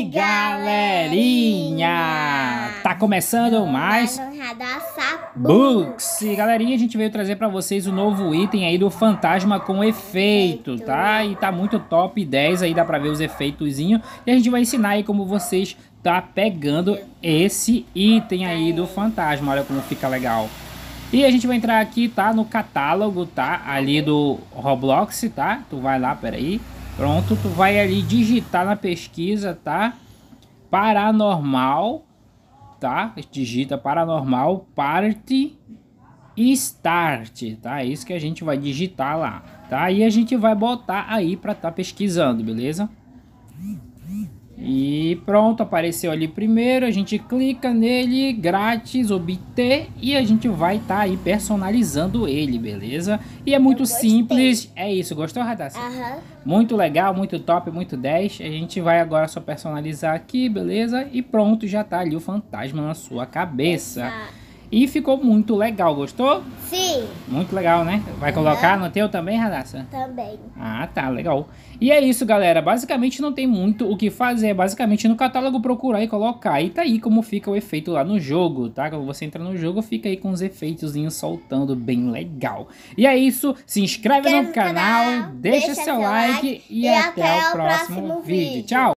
aí, galerinha? Tá começando mais Books. E galerinha, a gente veio trazer para vocês o novo item aí do fantasma com efeito, tá? Né? E tá muito top 10 aí, dá para ver os efeitozinho. E a gente vai ensinar aí como vocês tá pegando esse item aí do fantasma. Olha como fica legal. E a gente vai entrar aqui, tá? No catálogo, tá? Ali do Roblox, tá? Tu vai lá, peraí. aí Pronto, tu vai ali digitar na pesquisa, tá? Paranormal, tá? Digita paranormal, parte e start, tá? É isso que a gente vai digitar lá, tá? E a gente vai botar aí para estar tá pesquisando, beleza? pronto, apareceu ali primeiro, a gente clica nele, grátis, obter e a gente vai estar tá aí personalizando ele, beleza? E é muito simples, é isso, gostou, Radassa? Aham. Muito legal, muito top, muito 10, a gente vai agora só personalizar aqui, beleza? E pronto, já tá ali o fantasma na sua cabeça. E ficou muito legal, gostou? Sim. Muito legal, né? Vai colocar né? no teu também, Radassa? Também. Ah, tá, legal. E é isso, galera. Basicamente não tem muito o que fazer. Basicamente no catálogo procurar e colocar. E tá aí como fica o efeito lá no jogo, tá? Quando você entra no jogo, fica aí com os efeitozinhos soltando bem legal. E é isso. Se inscreve no, canal, canal, deixa, deixa seu like, like e, até, até, o próximo, próximo vídeo. vídeo. Tchau!